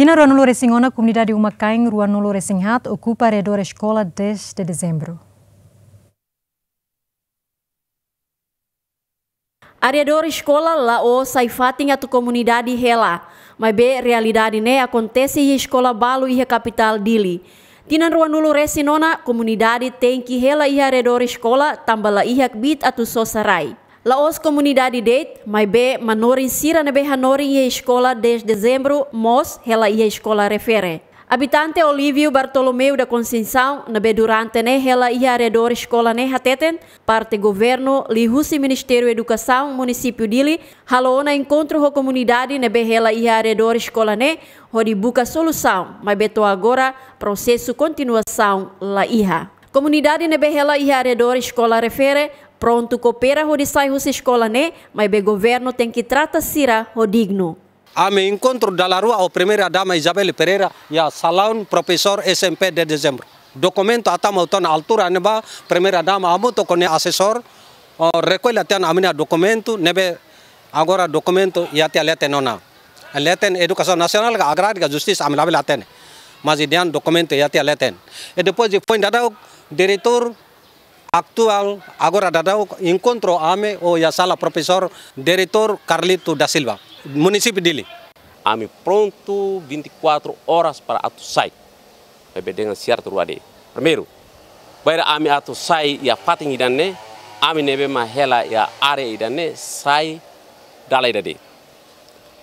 Tina rua nulo resingona comunidade Umakaing rua nulo resinghat ocupa redor escola desde dezembro. Areador escola lá o saifating atu comunidade hela, Mai be realidade né acontece e escola balo e capital dili. Tina rua nulo resinona comunidade tem que rela e areador escola tambala ihak e bit atu sosarai. Laos Comunidade Date, mais be manorin sira na be hanorin escola desde dezembro, mos ela e escola refere. Habitante Olívio Bartolomeu da Conceição, na be durante ne ela ia arredor escola ne hateten, parte governo, lihusi Ministério Educação, município dili, halo na encontro com comunidade na be ela arredor escola ne, hori buca solução, mas beto agora processo continuação la iha. Comunidade Neberrela ia arredor escola refere Pronto coopera disai ho si escola ne, mai be governo tem que trata sira ho digno. A meu encontro da rua a primeira dama Isabel Pereira e a salão professor SMP de dezembro. Documento atama na altura neba primeira dama to kone assessor recolhe até a minha documento nebe agora documento e até lete nona. Leten educação nacional agrária justiça amilável atene. Mas idean documento e até leten. E depois foi dado diretor aktual agora dadau encontro ame o ya sala profesor diretor Carlito da Silva, município dele. Ame pronto 24 e horas para atu sai. Bebe dengan tu ade Primeiro, baira ame atu sai ya e fatin idanne, ame nebe ma ya e are idanne sai dalai dade.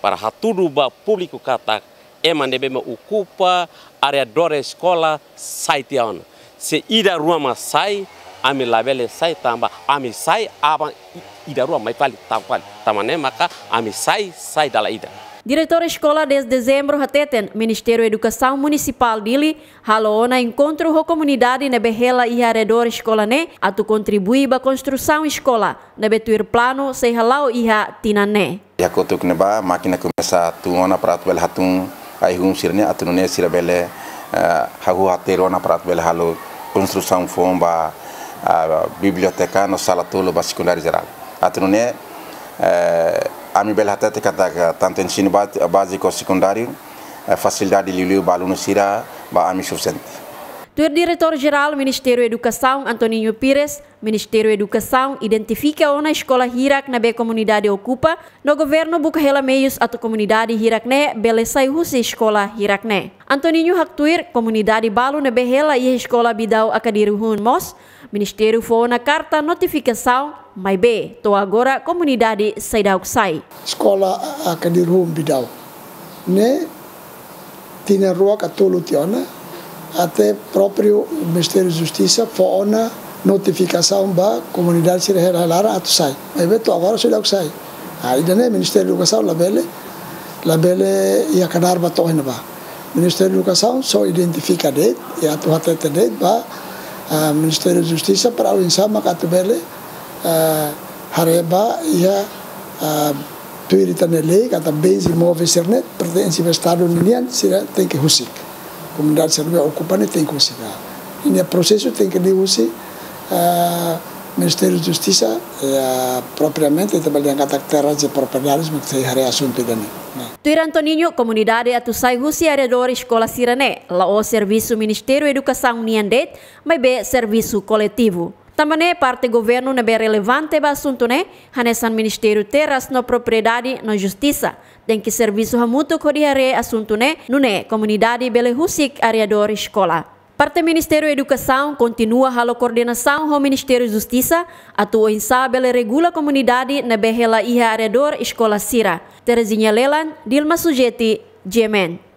Para hatudu ba publiku kata, ema nebe ma ukupa area dore sekolah sai tiaona. Se ida ruama sai, ami labele sai tamba ami sai ida ruang mai pali tampan, tamane maka ami sai sai dala ida Diretor sekolah Des dezembro Hateten, Ministério Educação Municipal Dili, Haloona encontro com comunidade na Berrela e arredor escola né, a tu contribui para a construção escola, na betuir plano se halau e ha tinané. E a kotuk neba, máquina começa a tuona para tu hatun, aí hum sirne a tunune sirabele, eh, hagu haterona para tu halo construção fomba, a biblioteca no sala tolo vascular geral. Atrune é, eh, a minha bela tete da tanto ensino básico secundário, a eh, facilidade liliu baluno sira a minha suficiente. Do diretor-geral do Ministério da Educação, Antoninho Pires, Ministério da Educação identifica onde escola Hirak na comunidade ocupa, no governo busca rela meios a comunidade Hirakne, beleza e russa escola Hirakne. Antoninho Haktuir, comunidade Balu na B e escola Bidau Akadirun Mos, Ministério foi na carta notificação, mas bem, estou agora comunidade sai. Escola a Cadirum né? Tinha rua Catolutiana, até próprio Ministério da Justiça foi na notificação da comunidade Sireheralara sai. Mas bem, estou agora Sai. Ainda né? Ministério da Educação, Labele, Labele e a Canar Batoinaba. Ministério da Educação só identifica dele e atua até dele, a Ministério da Justiça para o Insama Katubele, uh, Hareba e a uh, Tuiritanele, kata bens imóveis Sernet, pertence ao Estado Unian, tem que husik. Comunidade Serbia ocupante tem que husicar. Ini proses processo tem que diusik. Ministério de Justiça é, eh, propriamente trabalhando com terras e propriedades, mas tem asunto assunto também. Tuir Antoninho, comunidade atusai husi arredor escola Sirane, lá o serviço Ministério Educação Niandet, mas be serviço coletivo. Também parte governo não be relevante ba asunto ne, Hanesan Ministério Terras no Propriedade no Justiça. Tem que serviço hamuto kodiare assunto, né? Nune, comunidade bele husik areador escola. Parte Ministério Educação continua a coordenação o Ministério Justiça, atua em e regula a comunidade na berrela e arredor Escola Sira. Terezinha Lelan, Dilma Sujeti, Jemen.